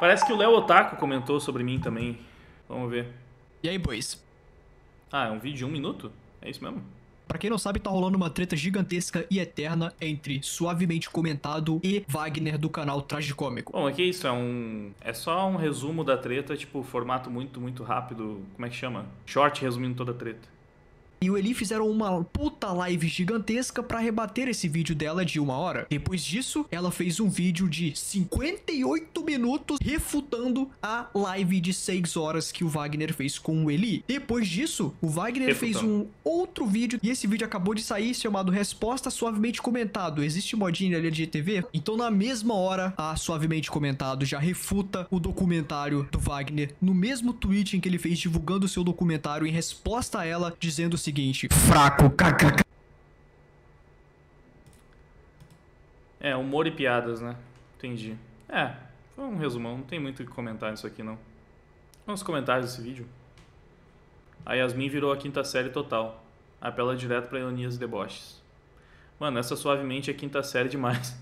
Parece que o Léo Otaku comentou sobre mim também. Vamos ver. E aí, boys? Ah, é um vídeo de um minuto? É isso mesmo? Pra quem não sabe, tá rolando uma treta gigantesca e eterna entre Suavemente Comentado e Wagner do canal Tragicômico. Bom, aqui é que isso, é um. É só um resumo da treta, tipo, formato muito, muito rápido. Como é que chama? Short resumindo toda a treta e o Eli fizeram uma puta live gigantesca para rebater esse vídeo dela de uma hora. Depois disso, ela fez um vídeo de 58 minutos refutando a live de 6 horas que o Wagner fez com o Eli. Depois disso, o Wagner refutando. fez um outro vídeo e esse vídeo acabou de sair chamado Resposta Suavemente Comentado. Existe modinha ali de TV? Então, na mesma hora, a Suavemente Comentado já refuta o documentário do Wagner no mesmo tweet em que ele fez divulgando o seu documentário em resposta a ela, dizendo o seguinte, fraco, kkk. É, humor e piadas, né? Entendi. É, foi um resumão, não tem muito o que comentar nisso aqui não. Vamos comentários desse vídeo. A Yasmin virou a quinta série total. Apela direto para ironias e deboches. Mano, essa suavemente é quinta série demais.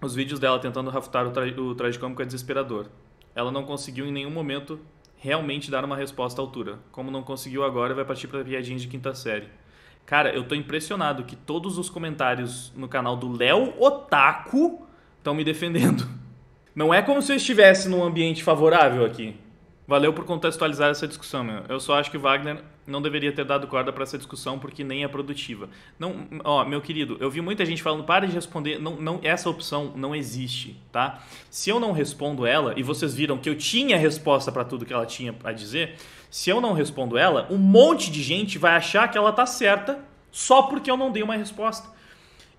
Os vídeos dela tentando raftar o, tra o tragicômico é desesperador. Ela não conseguiu em nenhum momento realmente dar uma resposta à altura. Como não conseguiu agora, vai partir para piadinhas de quinta série. Cara, eu tô impressionado que todos os comentários no canal do Léo Otaku estão me defendendo. Não é como se eu estivesse num ambiente favorável aqui. Valeu por contextualizar essa discussão, meu. Eu só acho que Wagner não deveria ter dado corda para essa discussão porque nem é produtiva. Não, ó, meu querido, eu vi muita gente falando, para de responder, não, não, essa opção não existe, tá? Se eu não respondo ela, e vocês viram que eu tinha resposta para tudo que ela tinha a dizer, se eu não respondo ela, um monte de gente vai achar que ela tá certa só porque eu não dei uma resposta.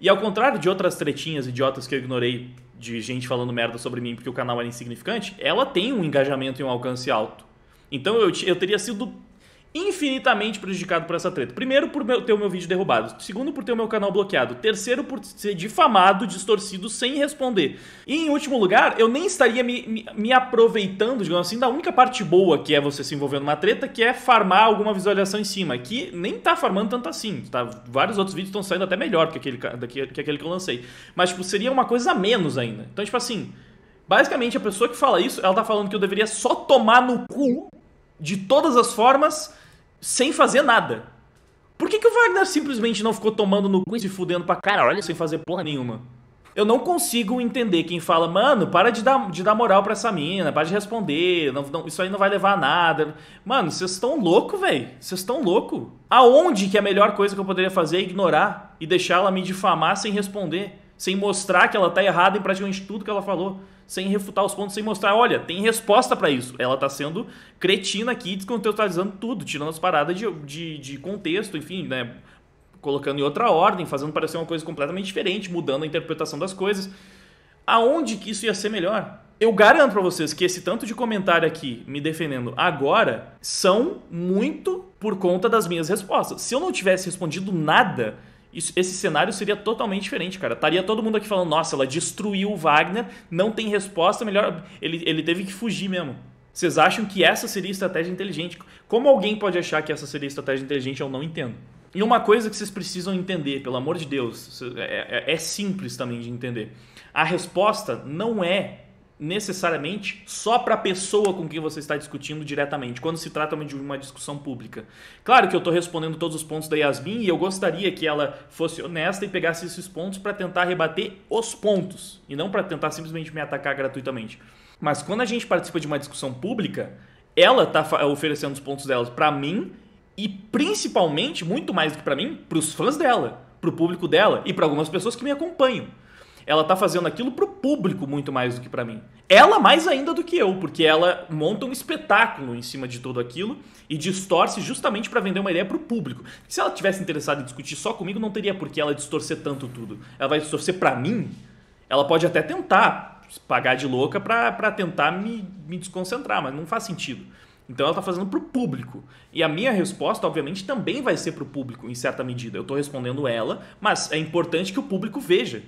E ao contrário de outras tretinhas idiotas que eu ignorei de gente falando merda sobre mim porque o canal era insignificante, ela tem um engajamento e um alcance alto. Então eu, eu teria sido infinitamente prejudicado por essa treta. Primeiro, por meu, ter o meu vídeo derrubado. Segundo, por ter o meu canal bloqueado. Terceiro, por ser difamado, distorcido, sem responder. E em último lugar, eu nem estaria me, me, me aproveitando, digamos assim, da única parte boa que é você se envolver numa treta, que é farmar alguma visualização em cima. Que nem tá farmando tanto assim. Tá? Vários outros vídeos estão saindo até melhor que aquele, que, que aquele que eu lancei. Mas, tipo, seria uma coisa a menos ainda. Então, tipo assim. Basicamente, a pessoa que fala isso, ela tá falando que eu deveria só tomar no cu de todas as formas sem fazer nada. Por que, que o Wagner simplesmente não ficou tomando no cu e se fudendo pra caralho sem fazer porra nenhuma? Eu não consigo entender quem fala, mano, para de dar, de dar moral pra essa mina, para de responder, não, não, isso aí não vai levar a nada. Mano, vocês estão louco, velho. Vocês estão louco. Aonde que é a melhor coisa que eu poderia fazer é ignorar e deixar ela me difamar sem responder, sem mostrar que ela tá errada em praticamente tudo que ela falou? sem refutar os pontos, sem mostrar, olha, tem resposta para isso. Ela tá sendo cretina aqui, descontextualizando tudo, tirando as paradas de, de, de contexto, enfim, né? Colocando em outra ordem, fazendo parecer uma coisa completamente diferente, mudando a interpretação das coisas. Aonde que isso ia ser melhor? Eu garanto para vocês que esse tanto de comentário aqui me defendendo agora são muito por conta das minhas respostas. Se eu não tivesse respondido nada, isso, esse cenário seria totalmente diferente, cara. Estaria todo mundo aqui falando, nossa, ela destruiu o Wagner, não tem resposta, melhor. Ele, ele teve que fugir mesmo. Vocês acham que essa seria estratégia inteligente? Como alguém pode achar que essa seria estratégia inteligente? Eu não entendo. E uma coisa que vocês precisam entender, pelo amor de Deus, é, é, é simples também de entender. A resposta não é necessariamente só para a pessoa com quem você está discutindo diretamente, quando se trata de uma discussão pública. Claro que eu estou respondendo todos os pontos da Yasmin e eu gostaria que ela fosse honesta e pegasse esses pontos para tentar rebater os pontos e não para tentar simplesmente me atacar gratuitamente. Mas quando a gente participa de uma discussão pública, ela está oferecendo os pontos dela para mim e principalmente, muito mais do que para mim, para os fãs dela, para o público dela e para algumas pessoas que me acompanham ela tá fazendo aquilo pro público muito mais do que para mim. Ela mais ainda do que eu, porque ela monta um espetáculo em cima de tudo aquilo e distorce justamente para vender uma ideia pro público. Se ela tivesse interessada em discutir só comigo, não teria por que ela distorcer tanto tudo. Ela vai distorcer para mim. Ela pode até tentar pagar de louca para tentar me, me desconcentrar, mas não faz sentido. Então ela está fazendo para o público. E a minha resposta, obviamente, também vai ser para o público, em certa medida. Eu estou respondendo ela, mas é importante que o público veja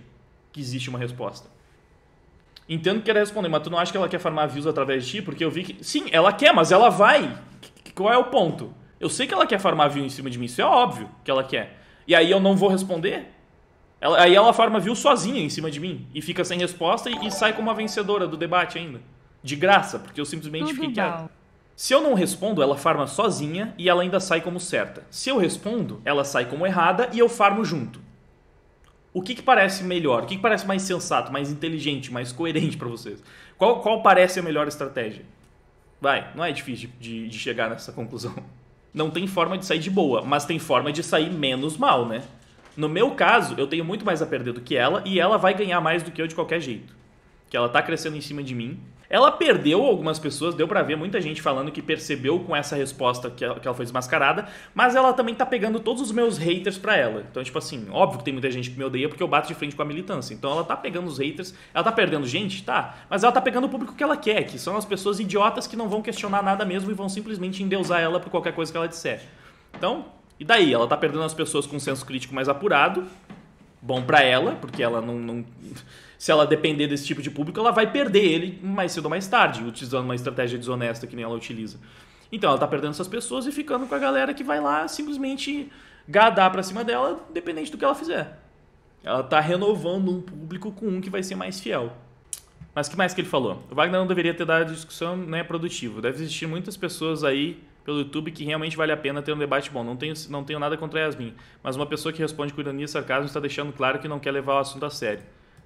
que existe uma resposta. Entendo que quer responder, mas tu não acha que ela quer farmar views através de ti? Porque eu vi que. Sim, ela quer, mas ela vai. Qual é o ponto? Eu sei que ela quer farmar view em cima de mim, isso é óbvio que ela quer. E aí eu não vou responder? Ela, aí ela farma view sozinha em cima de mim e fica sem resposta e, e sai como a vencedora do debate ainda. De graça, porque eu simplesmente Tudo fiquei quieto. Se eu não respondo, ela farma sozinha e ela ainda sai como certa. Se eu respondo, ela sai como errada e eu farmo junto o que, que parece melhor? O que, que parece mais sensato, mais inteligente, mais coerente para vocês? Qual, qual parece a melhor estratégia? Vai, não é difícil de, de, chegar nessa conclusão. Não tem forma de sair de boa, mas tem forma de sair menos mal, né? No meu caso, eu tenho muito mais a perder do que ela e ela vai ganhar mais do que eu de qualquer jeito. Que ela tá crescendo em cima de mim ela perdeu algumas pessoas, deu para ver muita gente falando que percebeu com essa resposta que ela, que ela foi desmascarada, mas ela também tá pegando todos os meus haters pra ela. Então, tipo assim, óbvio que tem muita gente que me odeia porque eu bato de frente com a militância. Então ela tá pegando os haters, ela tá perdendo gente, tá, mas ela tá pegando o público que ela quer, que são as pessoas idiotas que não vão questionar nada mesmo e vão simplesmente endeusar ela por qualquer coisa que ela disser. Então, e daí? Ela tá perdendo as pessoas com um senso crítico mais apurado, bom para ela, porque ela não, não, Se ela depender desse tipo de público, ela vai perder ele mais cedo ou mais tarde, utilizando uma estratégia desonesta que nem ela utiliza. Então ela tá perdendo essas pessoas e ficando com a galera que vai lá simplesmente gadar pra cima dela, dependente do que ela fizer. Ela tá renovando um público com um que vai ser mais fiel. Mas que mais que ele falou? O Wagner não deveria ter dado a discussão, não é produtivo. Deve existir muitas pessoas aí pelo YouTube que realmente vale a pena ter um debate bom. Não tenho, não tenho nada contra Yasmin, mas uma pessoa que responde com ironia e sarcasmo está deixando claro que não quer levar o assunto a sério.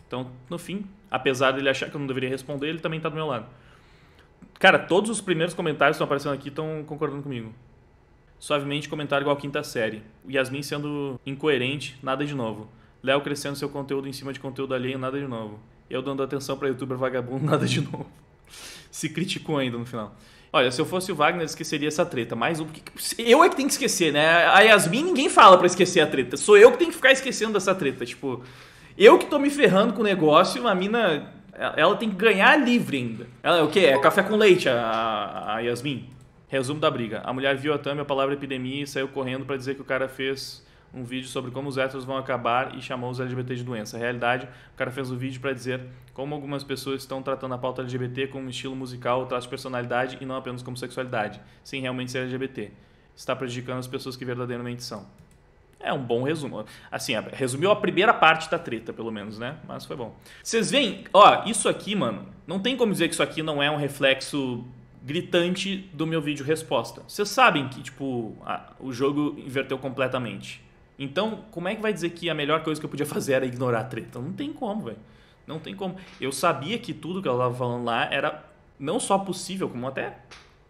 Então, no fim, apesar dele achar que eu não deveria responder, ele também está do meu lado. Cara, todos os primeiros comentários que estão aparecendo aqui estão concordando comigo. Suavemente comentário igual quinta série. Yasmin sendo incoerente, nada de novo. Léo crescendo seu conteúdo em cima de conteúdo alheio, nada de novo. Eu dando atenção para youtuber vagabundo, nada de novo. Se criticou ainda no final. Olha, se eu fosse o Wagner, eu esqueceria essa treta. Mas o que? eu é que tenho que esquecer, né? A Yasmin ninguém fala para esquecer a treta. Sou eu que tenho que ficar esquecendo dessa treta. Tipo, eu que tô me ferrando com o negócio, a mina. Ela tem que ganhar livre ainda. Ela é o quê? É café com leite, a, a Yasmin. Resumo da briga. A mulher viu a Tami, a palavra epidemia, e saiu correndo para dizer que o cara fez um vídeo sobre como os héteros vão acabar e chamou os LGBT de doença. Na realidade, o cara fez o um vídeo para dizer como algumas pessoas estão tratando a pauta LGBT como um estilo musical, traço de personalidade e não apenas como sexualidade, sem realmente ser LGBT. Está prejudicando as pessoas que verdadeiramente são. É um bom resumo. Assim, é, resumiu a primeira parte da treta, pelo menos, né? Mas foi bom. Vocês veem, ó, isso aqui, mano, não tem como dizer que isso aqui não é um reflexo gritante do meu vídeo resposta. Vocês sabem que, tipo, a, o jogo inverteu completamente. Então, como é que vai dizer que a melhor coisa que eu podia fazer era ignorar a treta? Não tem como, velho. Não tem como. Eu sabia que tudo que ela estava falando lá era não só possível, como até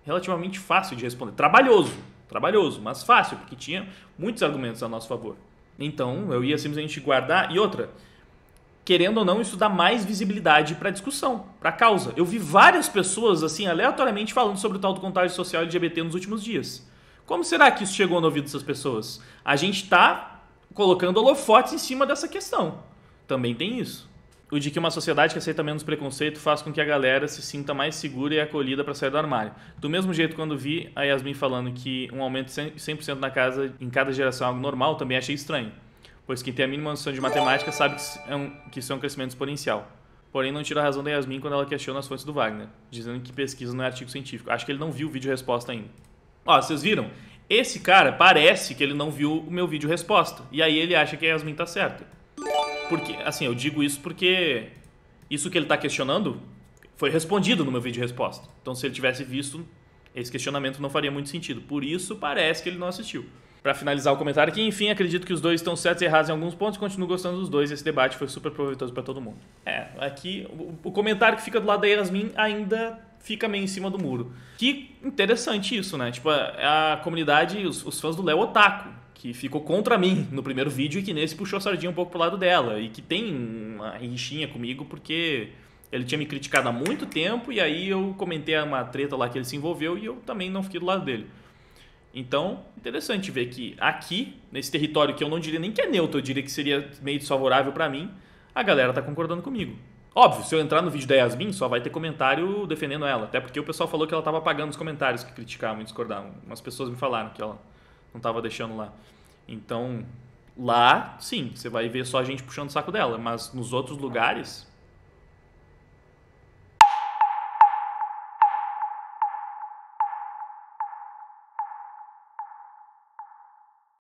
relativamente fácil de responder. Trabalhoso, trabalhoso, mas fácil, porque tinha muitos argumentos a nosso favor. Então, eu ia simplesmente guardar. E outra, querendo ou não, isso dá mais visibilidade para a discussão, para a causa. Eu vi várias pessoas, assim, aleatoriamente falando sobre o tal do contágio social LGBT nos últimos dias. Como será que isso chegou no ouvido dessas pessoas? A gente está colocando holofotes em cima dessa questão. Também tem isso. O de que uma sociedade que aceita menos preconceito faz com que a galera se sinta mais segura e acolhida para sair do armário. Do mesmo jeito, quando vi a Yasmin falando que um aumento de 100% na casa em cada geração é algo normal, também achei estranho. Pois quem tem a mínima noção de matemática sabe que, é um, que isso é um crescimento exponencial. Porém, não tira a razão da Yasmin quando ela questiona as fontes do Wagner, dizendo que pesquisa não é artigo científico. Acho que ele não viu o vídeo resposta ainda. Ó, vocês viram? Esse cara parece que ele não viu o meu vídeo resposta. E aí ele acha que a Yasmin tá certa. Porque, assim, eu digo isso porque isso que ele tá questionando foi respondido no meu vídeo resposta. Então se ele tivesse visto, esse questionamento não faria muito sentido. Por isso parece que ele não assistiu para finalizar o comentário aqui. Enfim, acredito que os dois estão certos e errados em alguns pontos. Continuo gostando dos dois. Esse debate foi super proveitoso para todo mundo. É, aqui o, o comentário que fica do lado da Yasmin ainda fica meio em cima do muro. Que interessante isso, né? Tipo, a, a comunidade, os, os, fãs do Léo Otaku, que ficou contra mim no primeiro vídeo e que nesse puxou a sardinha um pouco pro lado dela. E que tem uma rixinha comigo porque ele tinha me criticado há muito tempo e aí eu comentei uma treta lá que ele se envolveu e eu também não fiquei do lado dele. Então, interessante ver que aqui, nesse território que eu não diria nem que é neutro, eu diria que seria meio desfavorável para mim, a galera tá concordando comigo. Óbvio, se eu entrar no vídeo da Yasmin, só vai ter comentário defendendo ela. Até porque o pessoal falou que ela tava apagando os comentários que criticavam e discordavam. Umas pessoas me falaram que ela não tava deixando lá. Então, lá, sim, você vai ver só a gente puxando o saco dela. Mas nos outros lugares,